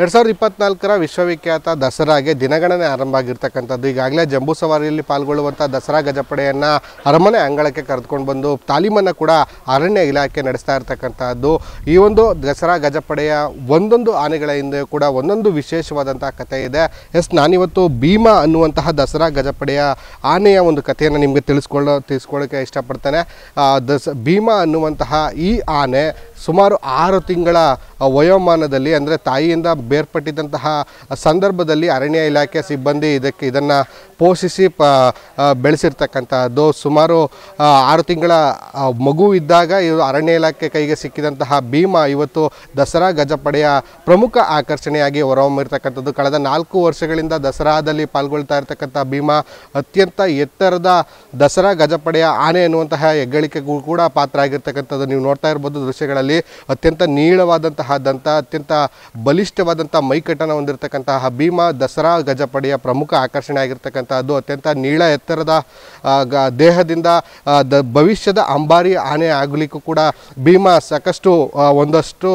ಎರಡು ಸಾವಿರದ ಇಪ್ಪತ್ನಾಲ್ಕರ ವಿಶ್ವವಿಖ್ಯಾತ ದಸರಾಗೆ ದಿನಗಣನೆ ಆರಂಭ ಆಗಿರ್ತಕ್ಕಂಥದ್ದು ಈಗಾಗಲೇ ಜಂಬೂ ಸವಾರಿಯಲ್ಲಿ ಪಾಲ್ಗೊಳ್ಳುವಂಥ ದಸರಾ ಗಜಪಡೆಯನ್ನು ಅರಮನೆ ಅಂಗಳಕ್ಕೆ ಕರೆದುಕೊಂಡು ಬಂದು ತಾಲೀಮನ್ನು ಕೂಡ ಅರಣ್ಯ ಇಲಾಖೆ ನಡೆಸ್ತಾ ಇರ್ತಕ್ಕಂಥದ್ದು ಈ ಒಂದು ದಸರಾ ಗಜಪಡೆಯ ಒಂದೊಂದು ಆನೆಗಳ ಹಿಂದೆ ಕೂಡ ಒಂದೊಂದು ವಿಶೇಷವಾದಂತಹ ಕಥೆ ಇದೆ ಎಸ್ ನಾನಿವತ್ತು ಭೀಮಾ ಅನ್ನುವಂತಹ ದಸರಾ ಗಜಪಡೆಯ ಆನೆಯ ಒಂದು ಕಥೆಯನ್ನು ನಿಮಗೆ ತಿಳಿಸ್ಕೊಳ್ಳೋ ತಿಳಿಸ್ಕೊಳ್ಳೋಕ್ಕೆ ಇಷ್ಟಪಡ್ತೇನೆ ದಸ ಭೀಮಾ ಅನ್ನುವಂತಹ ಈ ಆನೆ ಸುಮಾರು ಆರು ತಿಂಗಳ ವಯೋಮಾನದಲ್ಲಿ ಅಂದರೆ ತಾಯಿಯಿಂದ ಬೇರ್ಪಟ್ಟಿದ್ದಂತಹ ಸಂದರ್ಭದಲ್ಲಿ ಅರಣ್ಯ ಇಲಾಖೆ ಸಿಬ್ಬಂದಿ ಇದಕ್ಕೆ ಇದನ್ನು ಪೋಷಿಸಿ ಪ ಬೆಳೆಸಿರ್ತಕ್ಕಂತಹದ್ದು ಸುಮಾರು ಆರು ತಿಂಗಳ ಮಗು ಇದ್ದಾಗ ಇವರು ಅರಣ್ಯ ಇಲಾಖೆ ಕೈಗೆ ಸಿಕ್ಕಿದಂತಹ ಭೀಮ ಇವತ್ತು ದಸರಾ ಗಜಪಡೆಯ ಪ್ರಮುಖ ಆಕರ್ಷಣೆಯಾಗಿ ಹೊರಹೊಮ್ಮಿರ್ತಕ್ಕಂಥದ್ದು ಕಳೆದ ನಾಲ್ಕು ವರ್ಷಗಳಿಂದ ದಸರಾದಲ್ಲಿ ಪಾಲ್ಗೊಳ್ತಾ ಇರತಕ್ಕಂಥ ಭೀಮ ಅತ್ಯಂತ ಎತ್ತರದ ದಸರಾ ಗಜಪಡೆಯ ಆನೆ ಎನ್ನುವಂತಹ ಹೆಗ್ಗಳಿಕೆಗೂ ಕೂಡ ಪಾತ್ರ ಆಗಿರ್ತಕ್ಕಂಥದ್ದು ನೀವು ನೋಡ್ತಾ ಇರ್ಬೋದು ದೃಶ್ಯಗಳಲ್ಲಿ ಅತ್ಯಂತ ಅತ್ಯಂತ ದಂತ ಅತ್ಯಂತ ಬಲಿಷ್ಠವಾದಂಥ ಮೈಕಟ್ಟನ್ನು ಹೊಂದಿರತಕ್ಕಂತಹ ಭೀಮ ದಸರಾ ಗಜಪಡೆಯ ಪ್ರಮುಖ ಆಕರ್ಷಣೆ ಆಗಿರ್ತಕ್ಕಂಥದ್ದು ಅತ್ಯಂತ ನೀಳ ಎತ್ತರದ ದೇಹದಿಂದ ಭವಿಷ್ಯದ ಅಂಬಾರಿ ಆನೆ ಆಗಲಿಕ್ಕೂ ಕೂಡ ಭೀಮ ಸಾಕಷ್ಟು ಒಂದಷ್ಟು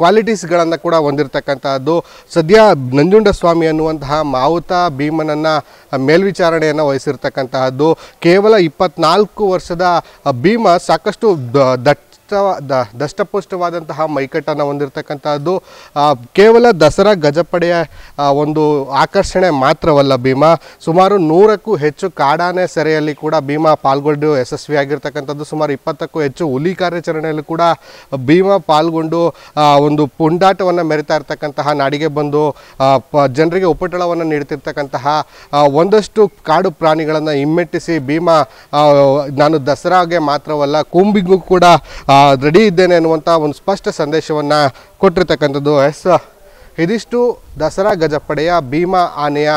ಕ್ವಾಲಿಟೀಸ್ಗಳನ್ನು ಕೂಡ ಹೊಂದಿರತಕ್ಕಂಥದ್ದು ಸದ್ಯ ನಂಜುಂಡಸ್ವಾಮಿ ಅನ್ನುವಂತಹ ಮಾವುತ ಭೀಮನನ್ನ ಮೇಲ್ವಿಚಾರಣೆಯನ್ನು ವಹಿಸಿರ್ತಕ್ಕಂತಹದ್ದು ಕೇವಲ ಇಪ್ಪತ್ನಾಲ್ಕು ವರ್ಷದ ಭೀಮ ಸಾಕಷ್ಟು ದಟ್ಟ ದಷ್ಟ ದಷ್ಟಪುಷ್ಟವಾದಂತಹ ಮೈಕಟ್ಟನ್ನು ಹೊಂದಿರತಕ್ಕಂಥದ್ದು ಕೇವಲ ದಸರಾ ಗಜಪಡೆಯ ಒಂದು ಆಕರ್ಷಣೆ ಮಾತ್ರವಲ್ಲ ಭೀಮಾ ಸುಮಾರು ನೂರಕ್ಕೂ ಹೆಚ್ಚು ಕಾಡಾನೆ ಸೆರೆಯಲ್ಲಿ ಕೂಡ ಭೀಮಾ ಪಾಲ್ಗೊಂಡು ಯಶಸ್ವಿಯಾಗಿರ್ತಕ್ಕಂಥದ್ದು ಸುಮಾರು ಇಪ್ಪತ್ತಕ್ಕೂ ಹೆಚ್ಚು ಹುಲಿ ಕಾರ್ಯಾಚರಣೆಯಲ್ಲಿ ಕೂಡ ಭೀಮಾ ಪಾಲ್ಗೊಂಡು ಒಂದು ಪುಂಡಾಟವನ್ನು ಮೆರಿತಾ ಇರ್ತಕ್ಕಂತಹ ನಾಡಿಗೆ ಬಂದು ಜನರಿಗೆ ಉಪಟಳವನ್ನು ನೀಡ್ತಿರ್ತಕ್ಕಂತಹ ಒಂದಷ್ಟು ಕಾಡು ಪ್ರಾಣಿಗಳನ್ನು ಹಿಮ್ಮೆಟ್ಟಿಸಿ ಭೀಮಾ ನಾನು ದಸರಾಗೆ ಮಾತ್ರವಲ್ಲ ಕುಂಬಿಗೂ ಕೂಡ ರೆಡಿ ಇದ್ದೇನೆ ಅನ್ನುವಂಥ ಒಂದು ಸ್ಪಷ್ಟ ಸಂದೇಶವನ್ನು ಕೊಟ್ಟಿರ್ತಕ್ಕಂಥದ್ದು ಎಸ್ ಇದಿಷ್ಟು ದಸರಾ ಗಜಪಡೆಯ ಭೀಮಾ ಆನೆಯ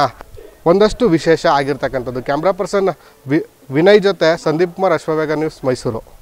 ಒಂದಷ್ಟು ವಿಶೇಷ ಆಗಿರ್ತಕ್ಕಂಥದ್ದು ಕ್ಯಾಮ್ರಾ ಪರ್ಸನ್ ವಿ ವಿನಯ್ ಜೊತೆ ಸಂದೀಪ್ ಕುಮಾರ್ ಅಶ್ವವೇಗ ನ್ಯೂಸ್ ಮೈಸೂರು